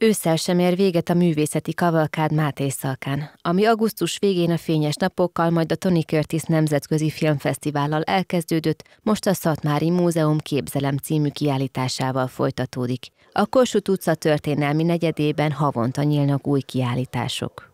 Ősszel sem ér véget a művészeti kavalkád Máté Szalkán, ami augusztus végén a Fényes Napokkal, majd a Tony Curtis Nemzetközi Filmfesztivállal elkezdődött, most a Szatmári Múzeum Képzelem című kiállításával folytatódik. A Kossuth utca történelmi negyedében havonta nyílnak új kiállítások.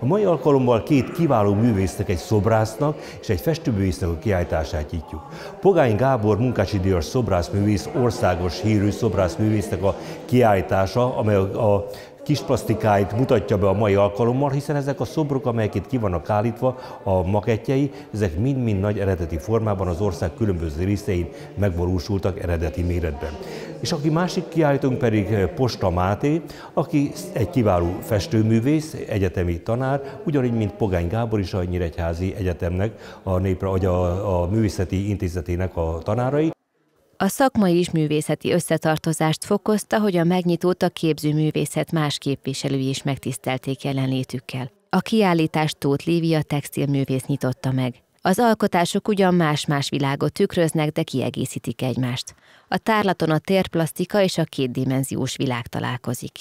A mai alkalommal két kiváló művésznek, egy szobrásznak és egy festőművésznek a kiállítását nyitjuk. Pogány Gábor munkási díjas szobrászművész, országos hírű szobrászművésznek a kiállítása, amely a, kis plastikáit mutatja be a mai alkalommal, hiszen ezek a szobrok, amelyek itt ki vannak állítva, a makettjei, ezek mind-mind nagy eredeti formában az ország különböző részein megvalósultak eredeti méretben és aki másik kiállítunk pedig eh, Posta Máté, aki egy kiváló festőművész, egyetemi tanár, ugyanígy, mint Pogány Gábor is a Nyíregyházi Egyetemnek, a, népre, a, a Művészeti Intézetének a tanárai. A szakmai és művészeti összetartozást fokozta, hogy a megnyitót a képzőművészet más képviselői is megtisztelték jelenlétükkel. A kiállítást Tóth Lívia textilművész nyitotta meg. Az alkotások ugyan más-más világot tükröznek, de kiegészítik egymást. A tárlaton a térplasztika és a kétdimenziós világ találkozik.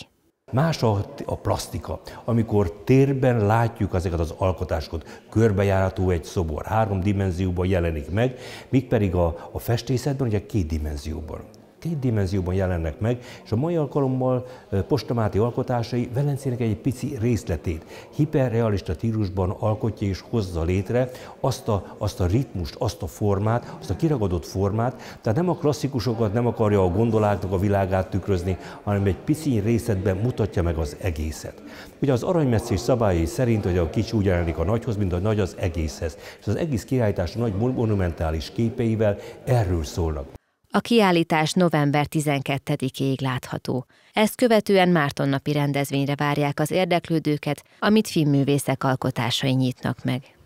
Más a, a plastika, amikor térben látjuk ezeket az alkotásokat, körbejárató egy szobor, három dimenzióban jelenik meg, míg pedig a, a festészetben ugye két dimenzióban két dimenzióban jelennek meg, és a mai alkalommal Postamáti alkotásai Velencének egy pici részletét hiperrealista stílusban alkotja és hozza létre azt a, azt a ritmust, azt a formát, azt a kiragadott formát, tehát nem a klasszikusokat nem akarja a gondoláknak a világát tükrözni, hanem egy pici részletben mutatja meg az egészet. Ugye az aranymesszés szabályai szerint, hogy a kicsi úgy jelenik a nagyhoz, mint a nagy az egészhez. És az egész kiállítás nagy monumentális képeivel erről szólnak. A kiállítás november 12-ig látható. Ezt követően Márton napi rendezvényre várják az érdeklődőket, amit filmművészek alkotásai nyitnak meg.